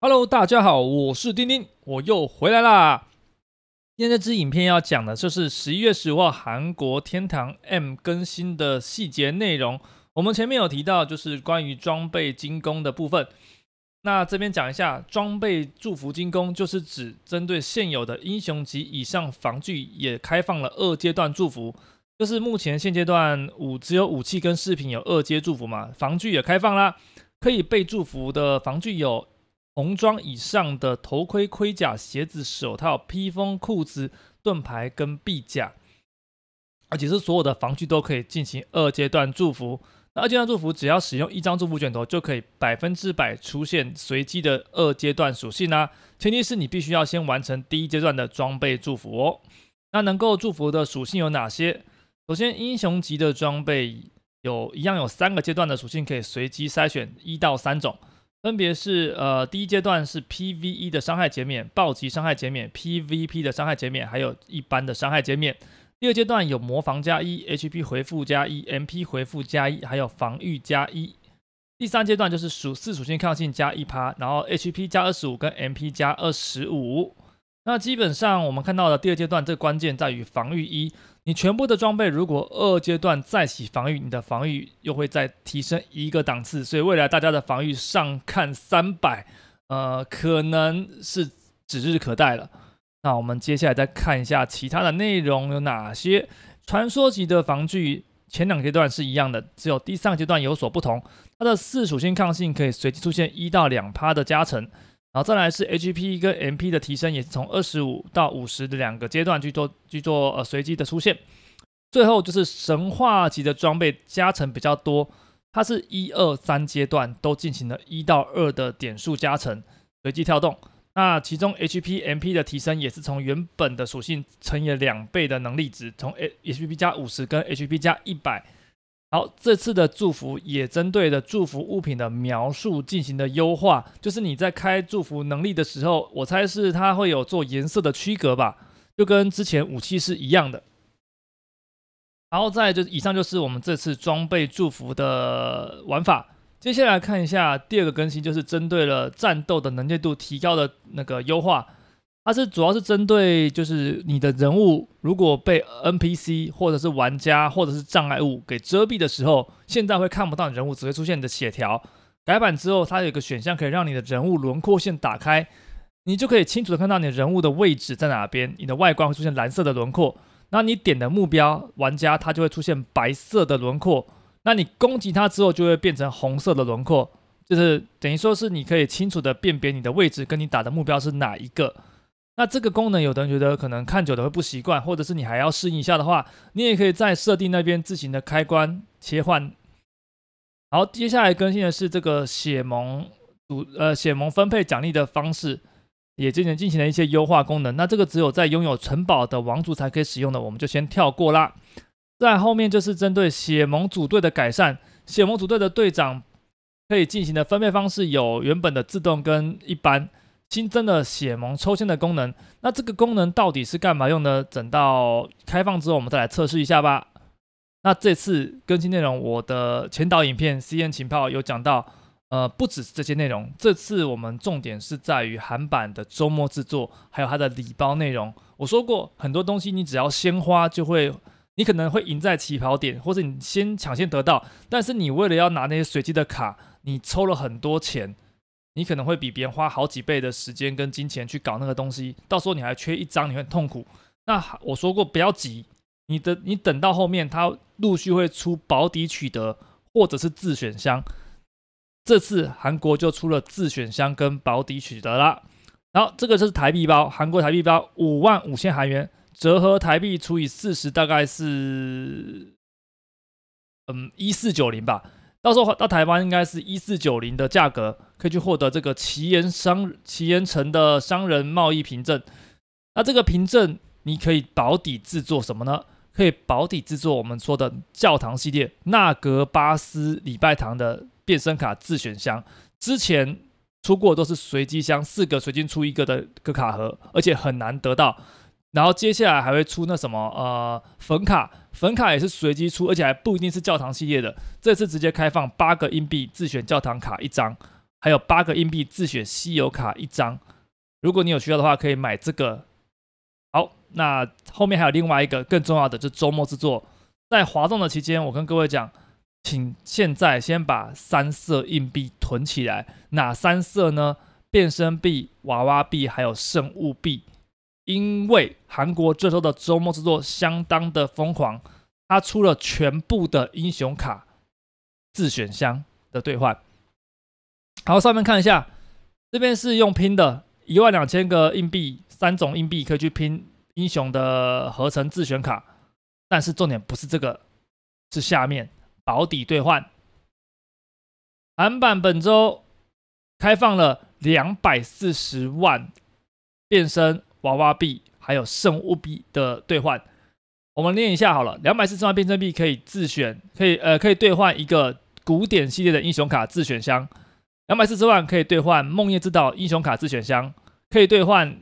Hello，大家好，我是丁丁，我又回来啦。今天这支影片要讲的，就是十一月十五号韩国天堂 M 更新的细节内容。我们前面有提到，就是关于装备精工的部分。那这边讲一下，装备祝福精工，就是指针对现有的英雄级以上防具，也开放了二阶段祝福。就是目前现阶段武只有武器跟饰品有二阶祝福嘛，防具也开放啦，可以被祝福的防具有。红装以上的头盔、盔甲、鞋子、手套、披风、裤子、盾牌跟臂甲，而且是所有的防具都可以进行二阶段祝福。那二阶段祝福只要使用一张祝福卷轴就可以百分之百出现随机的二阶段属性啦。前提是你必须要先完成第一阶段的装备祝福哦。那能够祝福的属性有哪些？首先，英雄级的装备有一样有三个阶段的属性可以随机筛选一到三种。分别是呃，第一阶段是 PVE 的伤害减免、暴击伤害减免、PVP 的伤害减免，还有一般的伤害减免。第二阶段有魔防加一、HP 回复加一、MP 回复加一，还有防御加一。第三阶段就是属四属性抗性加一趴，然后 HP 加二十五跟 MP 加二十五。那基本上我们看到的第二阶段，这个关键在于防御一，你全部的装备如果二阶段再起防御，你的防御又会再提升一个档次，所以未来大家的防御上看三百，呃，可能是指日可待了。那我们接下来再看一下其他的内容有哪些。传说级的防具前两阶段是一样的，只有第三个阶段有所不同，它的四属性抗性可以随机出现一到两趴的加成。然后再来是 HP 跟 MP 的提升，也是从二十五到五十的两个阶段去做去做呃随机的出现。最后就是神话级的装备加成比较多，它是一二三阶段都进行了一到二的点数加成，随机跳动。那其中 HP、MP 的提升也是从原本的属性乘以两倍的能力值，从 HP 加五十跟 HP 加一百。好，这次的祝福也针对的祝福物品的描述进行的优化，就是你在开祝福能力的时候，我猜是它会有做颜色的区隔吧，就跟之前武器是一样的。然后再就以上就是我们这次装备祝福的玩法，接下来看一下第二个更新，就是针对了战斗的能见度提高的那个优化。它是主要是针对就是你的人物如果被 NPC 或者是玩家或者是障碍物给遮蔽的时候，现在会看不到人物，只会出现你的血条。改版之后，它有一个选项可以让你的人物轮廓线打开，你就可以清楚的看到你人物的位置在哪边，你的外观会出现蓝色的轮廓。那你点的目标玩家，它就会出现白色的轮廓。那你攻击它之后，就会变成红色的轮廓，就是等于说是你可以清楚的辨别你的位置跟你打的目标是哪一个。那这个功能，有的人觉得可能看久了会不习惯，或者是你还要适应一下的话，你也可以在设定那边自行的开关切换。好，接下来更新的是这个血盟组呃血盟分配奖励的方式也进行进行了一些优化功能。那这个只有在拥有城堡的王族才可以使用的，我们就先跳过啦。在后面就是针对血盟组队的改善，血盟组队的队长可以进行的分配方式有原本的自动跟一般。新增的血盟抽签的功能，那这个功能到底是干嘛用的？等到开放之后，我们再来测试一下吧。那这次更新内容，我的前导影片《CN 情报》有讲到，呃，不只是这些内容。这次我们重点是在于韩版的周末制作，还有它的礼包内容。我说过，很多东西你只要先花，就会你可能会赢在起跑点，或者你先抢先得到。但是你为了要拿那些随机的卡，你抽了很多钱。你可能会比别人花好几倍的时间跟金钱去搞那个东西，到时候你还缺一张，你很痛苦。那我说过不要急，你的你等到后面它陆续会出保底取得或者是自选箱，这次韩国就出了自选箱跟保底取得啦。然后这个就是台币包，韩国台币包五万五千韩元，折合台币除以四十大概是嗯一四九零吧。到时候到台湾应该是一四九零的价格，可以去获得这个奇岩商奇岩城的商人贸易凭证。那这个凭证你可以保底制作什么呢？可以保底制作我们说的教堂系列，纳格巴斯礼拜堂的变身卡自选箱。之前出过都是随机箱，四个随机出一个的个卡盒，而且很难得到。然后接下来还会出那什么呃粉卡。粉卡也是随机出，而且还不一定是教堂系列的。这次直接开放八个硬币自选教堂卡一张，还有八个硬币自选稀有卡一张。如果你有需要的话，可以买这个。好，那后面还有另外一个更重要的，就是周末制作。在滑动的期间，我跟各位讲，请现在先把三色硬币囤起来。哪三色呢？变身币、娃娃币，还有圣物币。因为韩国这周的周末制作相当的疯狂，它出了全部的英雄卡自选箱的兑换。好，上面看一下，这边是用拼的一万两千个硬币，三种硬币可以去拼英雄的合成自选卡。但是重点不是这个，是下面保底兑换。韩版本周开放了两百四十万变身。娃娃币还有圣物币的兑换，我们念一下好了。两百四十万变身币可以自选，可以呃可以兑换一个古典系列的英雄卡自选箱；两百四十万可以兑换梦叶之岛英雄卡自选箱；可以兑换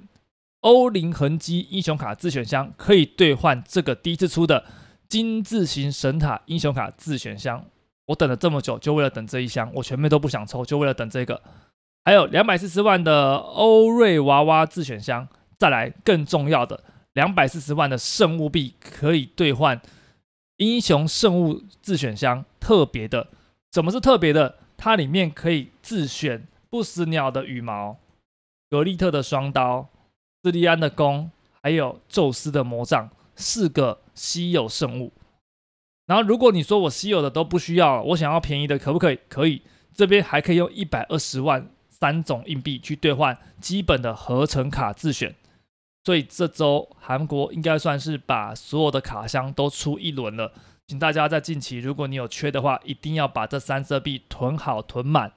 欧灵痕迹英雄卡自选箱；可以兑换这个第一次出的金字型神塔英雄卡自选箱。我等了这么久，就为了等这一箱，我前面都不想抽，就为了等这个。还有两百四十万的欧瑞娃娃自选箱。再来更重要的，两百四十万的圣物币可以兑换英雄圣物自选箱，特别的，怎么是特别的？它里面可以自选不死鸟的羽毛、格利特的双刀、斯利安的弓，还有宙斯的魔杖四个稀有圣物。然后如果你说我稀有的都不需要，我想要便宜的，可不可以？可以，这边还可以用一百二十万三种硬币去兑换基本的合成卡自选。所以这周韩国应该算是把所有的卡箱都出一轮了，请大家在近期如果你有缺的话，一定要把这三色币囤好囤满，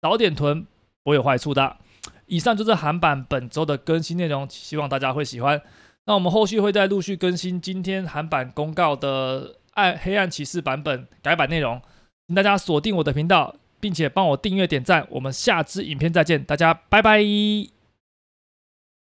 早点囤不会有坏处的。以上就是韩版本周的更新内容，希望大家会喜欢。那我们后续会再陆续更新今天韩版公告的暗黑暗骑士版本改版内容，请大家锁定我的频道，并且帮我订阅点赞，我们下支影片再见，大家拜拜。